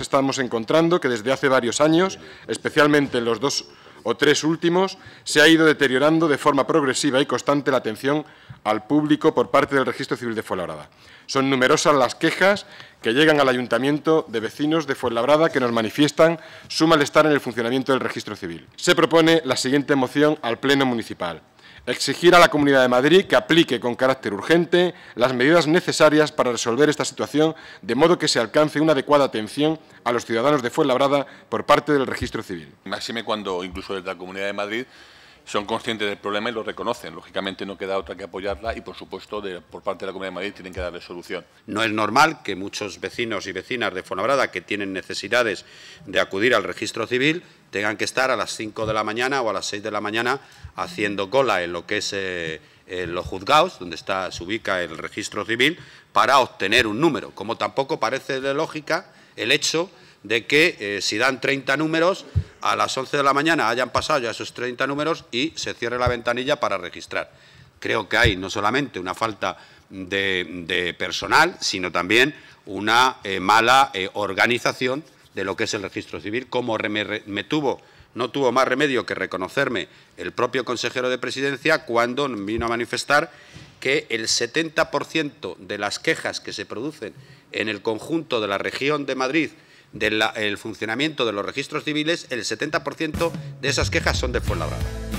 estamos encontrando que desde hace varios años, especialmente en los dos o tres últimos, se ha ido deteriorando de forma progresiva y constante la atención al público por parte del Registro Civil de Fuenlabrada. Son numerosas las quejas que llegan al Ayuntamiento de vecinos de Fuenlabrada que nos manifiestan su malestar en el funcionamiento del Registro Civil. Se propone la siguiente moción al Pleno Municipal. Exigir a la Comunidad de Madrid que aplique con carácter urgente las medidas necesarias para resolver esta situación, de modo que se alcance una adecuada atención a los ciudadanos de Fuenlabrada por parte del registro civil. Máxime cuando incluso desde la Comunidad de Madrid son conscientes del problema y lo reconocen. Lógicamente no queda otra que apoyarla y, por supuesto, por parte de la Comunidad de Madrid tienen que darle solución. No es normal que muchos vecinos y vecinas de Fonabrada que tienen necesidades de acudir al registro civil tengan que estar a las 5 de la mañana o a las 6 de la mañana haciendo cola en lo que es eh, los juzgados, donde está, se ubica el registro civil, para obtener un número. Como tampoco parece de lógica el hecho de que eh, si dan 30 números a las 11 de la mañana hayan pasado ya esos 30 números y se cierre la ventanilla para registrar. Creo que hay no solamente una falta de, personal, sino también una eh, mala eh, organización de lo que es el registro civil, como me, tuvo no tuvo más remedio que reconocerme el propio consejero de presidencia cuando vino a manifestar que el 70% de las quejas que se producen en el conjunto de la región de Madrid del funcionamiento de los registros civiles, el 70% de esas quejas son de Fuenlabrada.